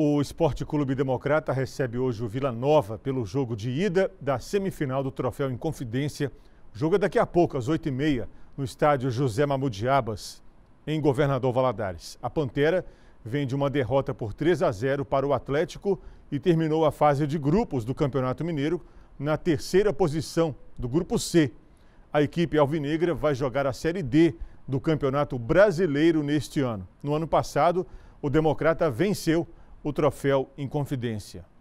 O Esporte Clube Democrata recebe hoje o Vila Nova pelo jogo de ida da semifinal do Troféu em Confidência. O jogo é daqui a pouco, às 8h30, no estádio José Mamudiabas, em Governador Valadares. A Pantera vem de uma derrota por 3 a 0 para o Atlético e terminou a fase de grupos do Campeonato Mineiro na terceira posição do Grupo C. A equipe alvinegra vai jogar a Série D do Campeonato Brasileiro neste ano. No ano passado, o Democrata venceu o troféu em confidência.